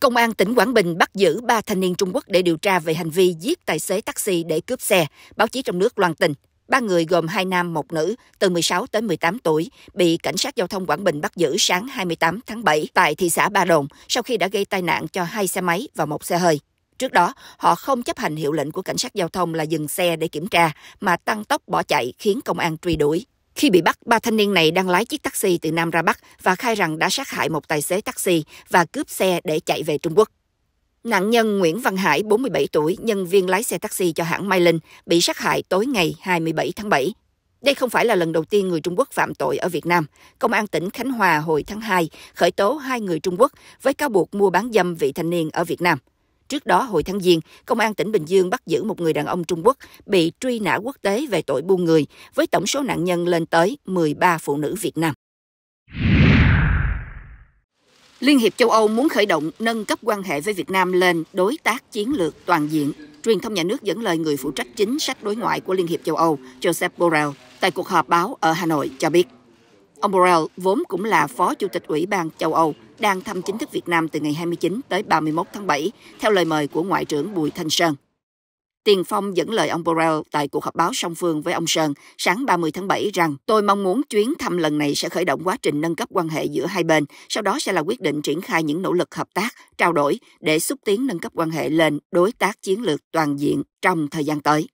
Công an tỉnh Quảng Bình bắt giữ ba thanh niên Trung Quốc để điều tra về hành vi giết tài xế taxi để cướp xe. Báo chí trong nước loan tin. Ba người gồm hai nam một nữ từ 16 tới 18 tuổi bị cảnh sát giao thông Quảng Bình bắt giữ sáng 28 tháng 7 tại thị xã Ba Đồn sau khi đã gây tai nạn cho hai xe máy và một xe hơi. Trước đó, họ không chấp hành hiệu lệnh của cảnh sát giao thông là dừng xe để kiểm tra mà tăng tốc bỏ chạy khiến công an truy đuổi. Khi bị bắt, ba thanh niên này đang lái chiếc taxi từ Nam ra Bắc và khai rằng đã sát hại một tài xế taxi và cướp xe để chạy về Trung Quốc. Nạn nhân Nguyễn Văn Hải, 47 tuổi, nhân viên lái xe taxi cho hãng Mai Linh, bị sát hại tối ngày 27 tháng 7. Đây không phải là lần đầu tiên người Trung Quốc phạm tội ở Việt Nam. Công an tỉnh Khánh Hòa hồi tháng 2 khởi tố hai người Trung Quốc với cáo buộc mua bán dâm vị thanh niên ở Việt Nam. Trước đó, hồi tháng Giêng, Công an tỉnh Bình Dương bắt giữ một người đàn ông Trung Quốc bị truy nã quốc tế về tội buôn người, với tổng số nạn nhân lên tới 13 phụ nữ Việt Nam. Liên hiệp châu Âu muốn khởi động nâng cấp quan hệ với Việt Nam lên đối tác chiến lược toàn diện. Truyền thông nhà nước dẫn lời người phụ trách chính sách đối ngoại của Liên hiệp châu Âu, Joseph Borrell, tại cuộc họp báo ở Hà Nội cho biết. Ông Borrell vốn cũng là Phó Chủ tịch Ủy ban châu Âu, đang thăm chính thức Việt Nam từ ngày 29 tới 31 tháng 7, theo lời mời của Ngoại trưởng Bùi Thanh Sơn. Tiền Phong dẫn lời ông Borrell tại cuộc họp báo song phương với ông Sơn sáng 30 tháng 7 rằng tôi mong muốn chuyến thăm lần này sẽ khởi động quá trình nâng cấp quan hệ giữa hai bên, sau đó sẽ là quyết định triển khai những nỗ lực hợp tác, trao đổi để xúc tiến nâng cấp quan hệ lên đối tác chiến lược toàn diện trong thời gian tới.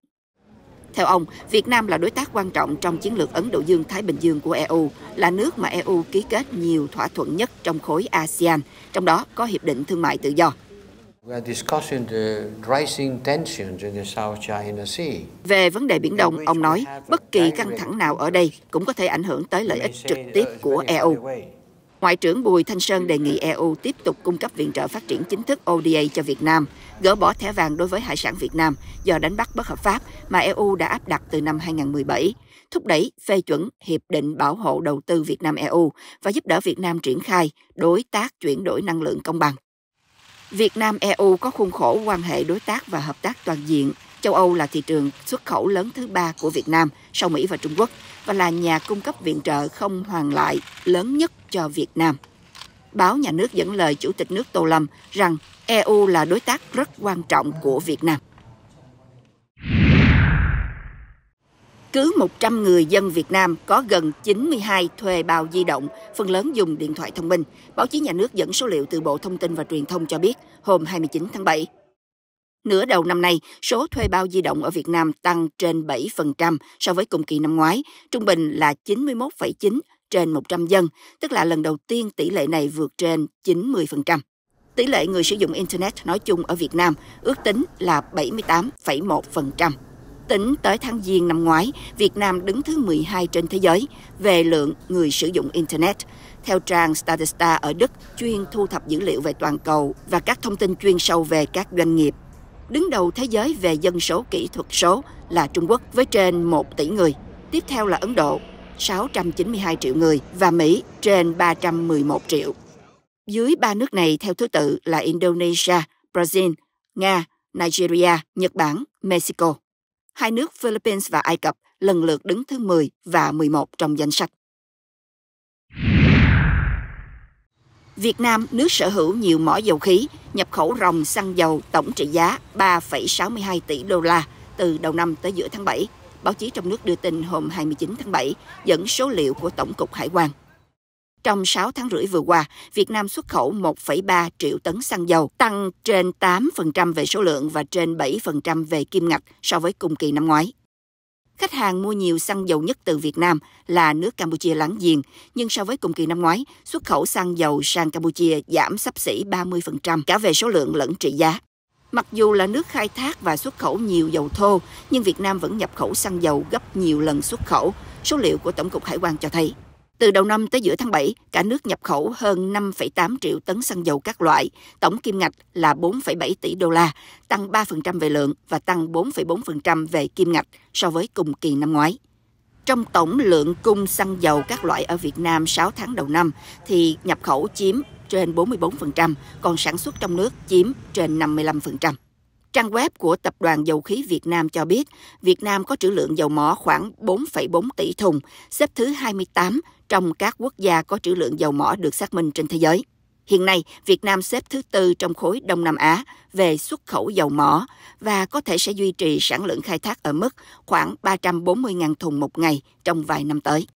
Theo ông, Việt Nam là đối tác quan trọng trong chiến lược Ấn Độ Dương-Thái Bình Dương của EU, là nước mà EU ký kết nhiều thỏa thuận nhất trong khối ASEAN, trong đó có Hiệp định Thương mại Tự do. Về vấn đề Biển Đông, ông nói bất kỳ căng thẳng nào ở đây cũng có thể ảnh hưởng tới lợi ích trực tiếp của EU. Ngoại trưởng Bùi Thanh Sơn đề nghị EU tiếp tục cung cấp viện trợ phát triển chính thức ODA cho Việt Nam, gỡ bỏ thẻ vàng đối với hải sản Việt Nam do đánh bắt bất hợp pháp mà EU đã áp đặt từ năm 2017, thúc đẩy phê chuẩn Hiệp định Bảo hộ Đầu tư Việt Nam-EU và giúp đỡ Việt Nam triển khai đối tác chuyển đổi năng lượng công bằng. Việt Nam-EU có khuôn khổ quan hệ đối tác và hợp tác toàn diện Châu Âu là thị trường xuất khẩu lớn thứ ba của Việt Nam sau Mỹ và Trung Quốc và là nhà cung cấp viện trợ không hoàn lại lớn nhất cho Việt Nam. Báo nhà nước dẫn lời Chủ tịch nước Tô Lâm rằng EU là đối tác rất quan trọng của Việt Nam. Cứ 100 người dân Việt Nam có gần 92 thuê bao di động, phần lớn dùng điện thoại thông minh. Báo chí nhà nước dẫn số liệu từ Bộ Thông tin và Truyền thông cho biết hôm 29 tháng 7. Nửa đầu năm nay, số thuê bao di động ở Việt Nam tăng trên 7% so với cùng kỳ năm ngoái, trung bình là 91,9 trên 100 dân, tức là lần đầu tiên tỷ lệ này vượt trên 90%. Tỷ lệ người sử dụng Internet nói chung ở Việt Nam ước tính là 78,1%. Tính tới tháng Giêng năm ngoái, Việt Nam đứng thứ 12 trên thế giới về lượng người sử dụng Internet. Theo trang Statista ở Đức, chuyên thu thập dữ liệu về toàn cầu và các thông tin chuyên sâu về các doanh nghiệp đứng đầu thế giới về dân số kỹ thuật số là Trung Quốc với trên 1 tỷ người, tiếp theo là Ấn Độ 692 triệu người và Mỹ trên 311 triệu. Dưới ba nước này theo thứ tự là Indonesia, Brazil, Nga, Nigeria, Nhật Bản, Mexico. Hai nước Philippines và Ai Cập lần lượt đứng thứ 10 và 11 trong danh sách. Việt Nam nước sở hữu nhiều mỏ dầu khí, nhập khẩu ròng xăng dầu tổng trị giá 3,62 tỷ đô la từ đầu năm tới giữa tháng 7. Báo chí trong nước đưa tin hôm 29 tháng 7 dẫn số liệu của Tổng cục Hải quan. Trong 6 tháng rưỡi vừa qua, Việt Nam xuất khẩu 1,3 triệu tấn xăng dầu, tăng trên 8% về số lượng và trên 7% về kim ngạch so với cùng kỳ năm ngoái. Khách hàng mua nhiều xăng dầu nhất từ Việt Nam là nước Campuchia láng giềng, nhưng so với cùng kỳ năm ngoái, xuất khẩu xăng dầu sang Campuchia giảm sắp xỉ 30% cả về số lượng lẫn trị giá. Mặc dù là nước khai thác và xuất khẩu nhiều dầu thô, nhưng Việt Nam vẫn nhập khẩu xăng dầu gấp nhiều lần xuất khẩu, số liệu của Tổng cục Hải quan cho thấy. Từ đầu năm tới giữa tháng 7, cả nước nhập khẩu hơn 5,8 triệu tấn xăng dầu các loại, tổng kim ngạch là 4,7 tỷ đô la, tăng 3% về lượng và tăng 4,4% về kim ngạch so với cùng kỳ năm ngoái. Trong tổng lượng cung xăng dầu các loại ở Việt Nam 6 tháng đầu năm thì nhập khẩu chiếm trên 44%, còn sản xuất trong nước chiếm trên 55%. Trang web của Tập đoàn Dầu khí Việt Nam cho biết, Việt Nam có trữ lượng dầu mỏ khoảng 4,4 tỷ thùng, xếp thứ 28 trong các quốc gia có trữ lượng dầu mỏ được xác minh trên thế giới. Hiện nay, Việt Nam xếp thứ tư trong khối Đông Nam Á về xuất khẩu dầu mỏ và có thể sẽ duy trì sản lượng khai thác ở mức khoảng 340.000 thùng một ngày trong vài năm tới.